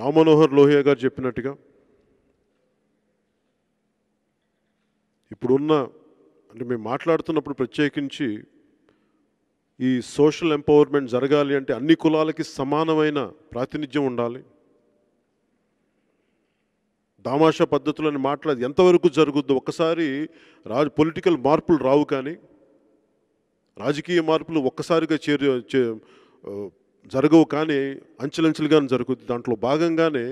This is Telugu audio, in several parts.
రామనోహర్ లోహియా గారు చెప్పినట్టుగా ఇప్పుడున్న అంటే మేము మాట్లాడుతున్నప్పుడు ప్రత్యేకించి ఈ సోషల్ ఎంపవర్మెంట్ జరగాలి అంటే అన్ని కులాలకి సమానమైన ప్రాతినిధ్యం ఉండాలి దామాషా పద్ధతులని మాట్లాడి ఎంతవరకు జరుగుద్దు ఒకసారి రా పొలిటికల్ మార్పులు రావు కానీ రాజకీయ మార్పులు ఒక్కసారిగా చేరు జరగవు కానీ అంచెలంచెలుగా జరుగుద్ది దాంట్లో భాగంగానే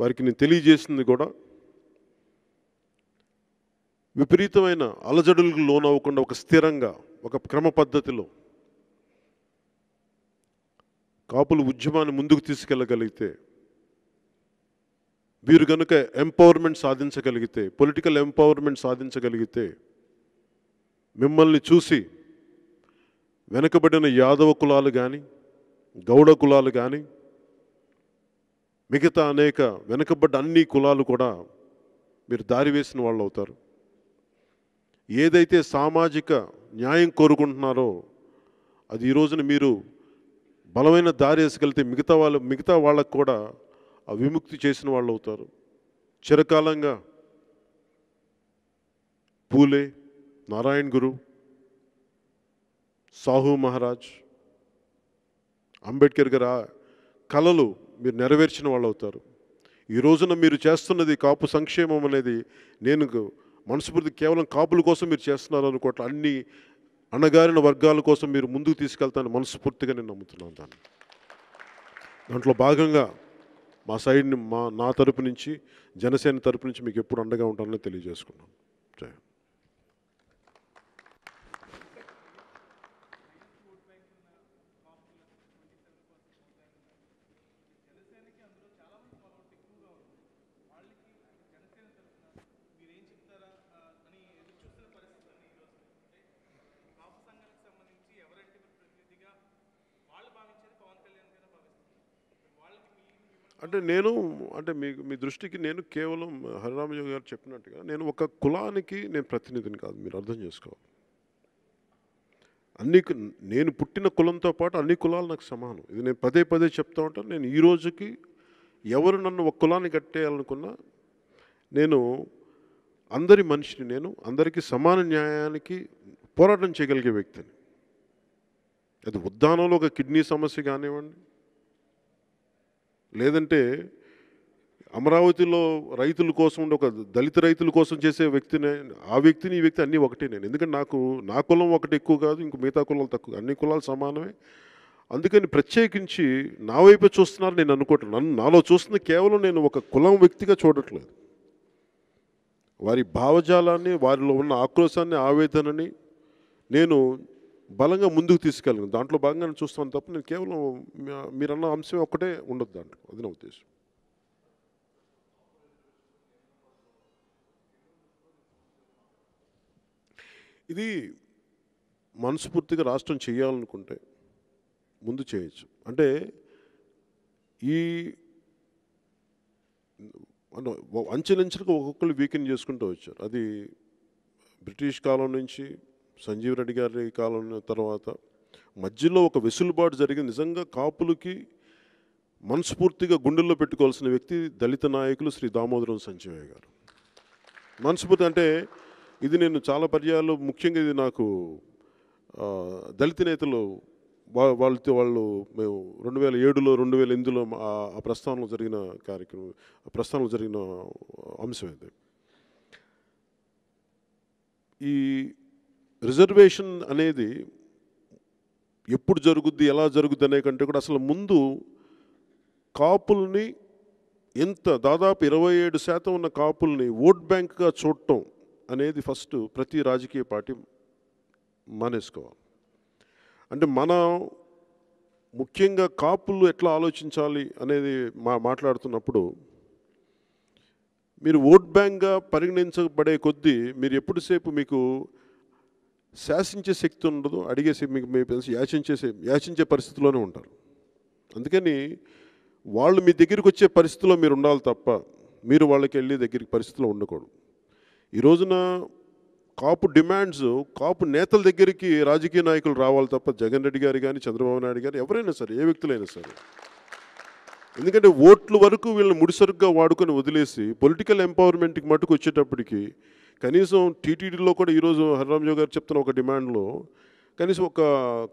వారికి నేను తెలియజేసింది కూడా విపరీతమైన అలజడులకు లోనవ్వకుండా ఒక స్థిరంగా ఒక క్రమ పద్ధతిలో కాపుల ఉద్యమాన్ని ముందుకు తీసుకెళ్ళగలిగితే వీరు కనుక ఎంపవర్మెంట్ సాధించగలిగితే పొలిటికల్ ఎంపవర్మెంట్ సాధించగలిగితే మిమ్మల్ని చూసి వెనుకబడిన యాదవ కులాలు కానీ గౌడ కులాలు కానీ మిగతా అనేక వెనుకబడ్డ అన్ని కులాలు కూడా మీరు దారి వేసిన వాళ్ళు అవుతారు ఏదైతే సామాజిక న్యాయం కోరుకుంటున్నారో అది ఈ రోజున మీరు బలమైన దారి వేసుకెళ్తే మిగతా వాళ్ళు మిగతా వాళ్ళకు కూడా ఆ విముక్తి చేసిన వాళ్ళు అవుతారు చిరకాలంగా పూలే నారాయణ్ గురు సాహు మహారాజ్ అంబేద్కర్ గారు కళలు మీరు నెరవేర్చిన వాళ్ళు అవుతారు ఈ రోజున మీరు చేస్తున్నది కాపు సంక్షేమం అనేది నేను మనస్ఫూర్తి కేవలం కాపుల కోసం మీరు చేస్తున్నారు అన్ని అణగారిన వర్గాల కోసం మీరు ముందుకు తీసుకెళ్తానని మనస్ఫూర్తిగా నేను నమ్ముతున్నాను దాన్ని దాంట్లో భాగంగా మా సైడ్ని మా నా తరపు నుంచి జనసేన తరపు నుంచి మీకు ఎప్పుడు అండగా ఉంటానని తెలియజేసుకున్నాను అంటే నేను అంటే మీ మీ దృష్టికి నేను కేవలం హరిరామయోగి గారు చెప్పినట్టుగా నేను ఒక కులానికి నేను ప్రతినిధిని కాదు మీరు అర్థం చేసుకోవాలి అన్ని నేను పుట్టిన కులంతో పాటు అన్ని కులాలు నాకు సమానం ఇది నేను పదే పదే చెప్తా ఉంటాను నేను ఈ రోజుకి ఎవరు నన్ను ఒక కులాన్ని కట్టేయాలనుకున్నా నేను అందరి మనిషిని నేను అందరికీ సమాన న్యాయానికి పోరాటం చేయగలిగే వ్యక్తిని అది ఉద్దానంలో ఒక కిడ్నీ సమస్య కానివ్వండి లేదంటే అమరావతిలో రైతుల కోసం ఒక దళిత రైతుల కోసం చేసే వ్యక్తిని ఆ వ్యక్తిని ఈ వ్యక్తి అన్నీ ఒకటే నేను ఎందుకంటే నాకు నా కులం ఒకటి ఎక్కువ కాదు ఇంక మిగతా కులాలు తక్కువ అన్ని కులాలు సమానమే అందుకని ప్రత్యేకించి నా వైపే చూస్తున్నారు నేను అనుకోవటం నన్ను నాలో చూస్తున్న కేవలం నేను ఒక కులం వ్యక్తిగా చూడట్లేదు వారి భావజాలాన్ని వారిలో ఉన్న ఆక్రోశాన్ని ఆవేదనని నేను బలంగా ముందుకు తీసుకెళ్ళను దాంట్లో భాగంగా చూస్తాను తప్ప నేను కేవలం మీరన్న అంశం ఒక్కటే ఉండదు దాంట్లో అది నా ఉద్దేశం ఇది మనస్ఫూర్తిగా రాష్ట్రం చేయాలనుకుంటే ముందు చేయొచ్చు అంటే ఈ అంచెలంచెలకు ఒక్కొక్కరు వీకెండ్ చేసుకుంటూ వచ్చారు అది బ్రిటిష్ కాలం నుంచి సంజీవ్ రెడ్డి గారి కాలం తర్వాత మధ్యలో ఒక వెసులుబాటు జరిగింది నిజంగా కాపులకి మనస్ఫూర్తిగా గుండెల్లో పెట్టుకోవాల్సిన వ్యక్తి దళిత నాయకులు శ్రీ దామోదరం సంజీవయ్య గారు మనస్ఫూర్తి అంటే ఇది నేను చాలా పర్యాలు ముఖ్యంగా ఇది నాకు దళిత నేతలు వాళ్ళతో వాళ్ళు మేము రెండు వేల ఏడులో రెండు వేల ఎనిమిదిలో ఆ ప్రస్థానంలో జరిగిన కార్యక్రమం ప్రస్థానంలో జరిగిన అంశం ఇది ఈ రిజర్వేషన్ అనేది ఎప్పుడు జరుగుద్ది ఎలా జరుగుద్ది అనే కంటే కూడా అసలు ముందు కాపుల్ని ఎంత దాదాపు ఇరవై ఏడు శాతం ఉన్న కాపుల్ని ఓట్ బ్యాంక్గా చూడటం అనేది ఫస్ట్ ప్రతి రాజకీయ పార్టీ మానేసుకోవాలి అంటే మనం ముఖ్యంగా కాపులు ఎట్లా ఆలోచించాలి అనేది మా మాట్లాడుతున్నప్పుడు మీరు ఓట్ బ్యాంక్గా పరిగణించబడే కొద్దీ మీరు ఎప్పుడుసేపు మీకు శాసించే శక్తి ఉండదు అడిగేసి మీకు మీ యాచించేసే యాచించే పరిస్థితిలోనే ఉంటారు అందుకని వాళ్ళు మీ దగ్గరికి వచ్చే పరిస్థితిలో మీరు ఉండాలి తప్ప మీరు వాళ్ళకి వెళ్ళి దగ్గరికి పరిస్థితిలో ఉండకూడదు ఈ రోజున కాపు డిమాండ్స్ కాపు నేతల దగ్గరికి రాజకీయ నాయకులు రావాలి తప్ప జగన్ రెడ్డి గారు కానీ చంద్రబాబు నాయుడు గారు ఎవరైనా సరే ఏ వ్యక్తులైనా సరే ఎందుకంటే ఓట్ల వరకు వీళ్ళని ముడిసరుగ్గా వాడుకొని వదిలేసి పొలిటికల్ ఎంపవర్మెంట్కి మటుకు వచ్చేటప్పటికి కనీసం టీటీడీలో కూడా ఈరోజు హరిరామ్జో గారు చెప్తున్న ఒక డిమాండ్లో కనీసం ఒక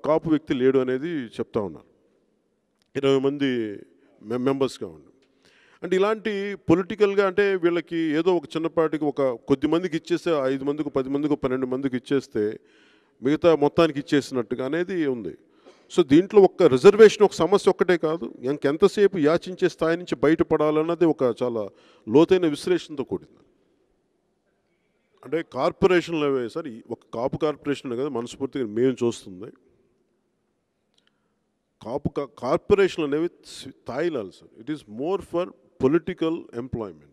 కాపు వ్యక్తి లేడు అనేది చెప్తా ఉన్నారు ఇరవై మంది మెంబర్స్గా ఉండి అంటే ఇలాంటి పొలిటికల్గా అంటే వీళ్ళకి ఏదో ఒక చిన్నపాటికి ఒక కొద్ది మందికి ఇచ్చేస్తే ఐదు మందికి పది మందికి పన్నెండు మందికి ఇచ్చేస్తే మిగతా మొత్తానికి ఇచ్చేసినట్టుగా అనేది ఉంది సో దీంట్లో ఒక రిజర్వేషన్ ఒక సమస్య ఒక్కటే కాదు ఇంకెంతసేపు యాచించే స్థాయి నుంచి బయటపడాలన్నది ఒక చాలా లోతైన విశ్లేషణతో కూడింది అంటే కార్పొరేషన్లు అవే సార్ ఒక కాపు కార్పొరేషన్ కదా మనస్ఫూర్తిగా మేము చూస్తుంది కాపు కార్పొరేషన్లు అనేవి తాయిలాలు sir it is more for political employment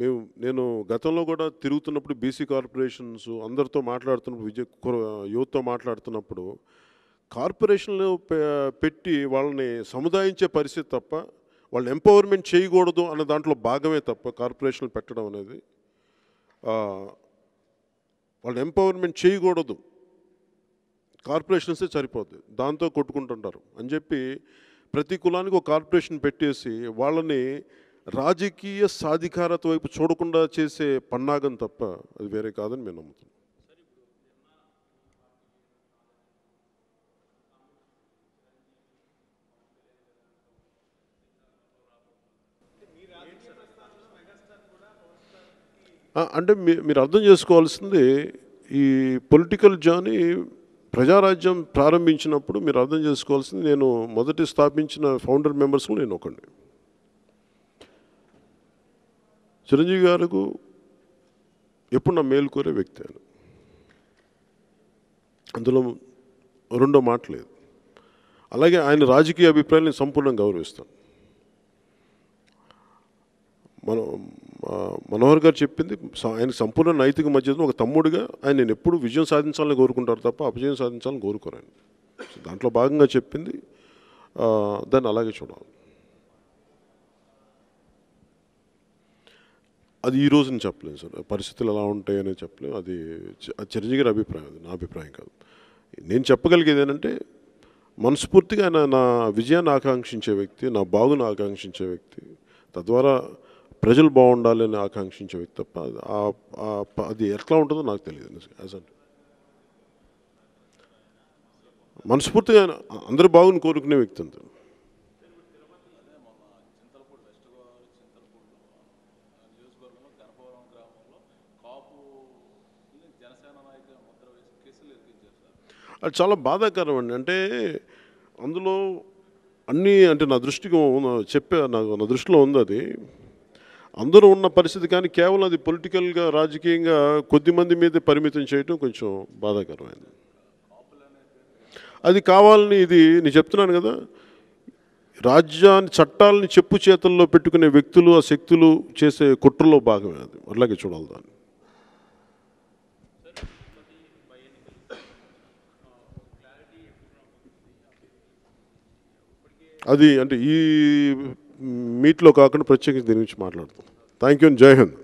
మేము నేను గతంలో కూడా తిరుగుతున్నప్పుడు బీసీ కార్పొరేషన్స్ అందరితో మాట్లాడుతున్నప్పుడు విజయ యువతతో మాట్లాడుతున్నప్పుడు కార్పొరేషన్లు పెట్టి వాళ్ళని సముదాయించే పరిస్థితి తప్ప వాళ్ళని ఎంపవర్మెంట్ చేయకూడదు అన్న దాంట్లో భాగమే తప్ప కార్పొరేషన్ పెట్టడం అనేది వాళ్ళు ఎంపవర్మెంట్ చేయకూడదు కార్పొరేషన్సే సరిపోద్ది దాంతో కొట్టుకుంటుంటారు అని చెప్పి ప్రతి కులానికి ఒక కార్పొరేషన్ పెట్టేసి వాళ్ళని రాజకీయ సాధికారత వైపు చూడకుండా చేసే పన్నాగం తప్ప అది వేరే కాదని మేము నమ్ముతున్నాం అంటే మీరు అర్థం చేసుకోవాల్సింది ఈ పొలిటికల్ జర్నీ ప్రజారాజ్యం ప్రారంభించినప్పుడు మీరు అర్థం చేసుకోవాల్సింది నేను మొదటి స్థాపించిన ఫౌండర్ మెంబర్స్లో నేను ఒకండి చిరంజీవి గారు ఎప్పుడు నా మేలుకోరే వ్యక్తి ఆయన అందులో రెండో మాట లేదు అలాగే ఆయన రాజకీయ అభిప్రాయాలు నేను సంపూర్ణంగా గౌరవిస్తాను మనం మనోహర్ గారు చెప్పింది ఆయన సంపూర్ణ నైతిక మధ్యలో ఒక తమ్ముడిగా ఆయన నేను ఎప్పుడు విజయం సాధించాలని కోరుకుంటారు తప్ప అపజయం సాధించాలని కోరుకోరాను దాంట్లో భాగంగా చెప్పింది దాన్ని అలాగే చూడాలి అది ఈ రోజున చెప్పలేను సార్ పరిస్థితులు ఎలా అనేది చెప్పలేము అది చిరంజీవి గారి అభిప్రాయం అది నా అభిప్రాయం కాదు నేను చెప్పగలిగేది ఏంటంటే మనస్ఫూర్తిగా ఆయన నా విజయాన్ని ఆకాంక్షించే వ్యక్తి నా బాగును ఆకాంక్షించే వ్యక్తి తద్వారా ప్రజలు బాగుండాలి అని ఆకాంక్షించే వ్యక్తి తప్ప అది ఎట్లా ఉంటుందో నాకు తెలియదు యాజ్ అంటే మనస్ఫూర్తిగా అందరు బాగుని కోరుకునే వ్యక్తి అంత అది చాలా బాధాకరం అండి అంటే అందులో అన్నీ అంటే నా దృష్టికి చెప్పే నాకు నా దృష్టిలో ఉంది అది అందరూ ఉన్న పరిస్థితి కానీ కేవలం అది పొలిటికల్గా రాజకీయంగా కొద్దిమంది మీద పరిమితం చేయడం కొంచెం బాధాకరమైంది అది కావాలని ఇది నేను చెప్తున్నాను కదా రాజ్యాన్ని చట్టాలని చెప్పు చేతుల్లో పెట్టుకునే వ్యక్తులు ఆ శక్తులు చేసే కుట్రలో భాగమే అది అట్లాగే చూడాలి దాన్ని అది అంటే ఈ మీట్లో కాకుండా ప్రత్యేకించి దీని గురించి మాట్లాడుతాం థ్యాంక్ యూ జై హింద్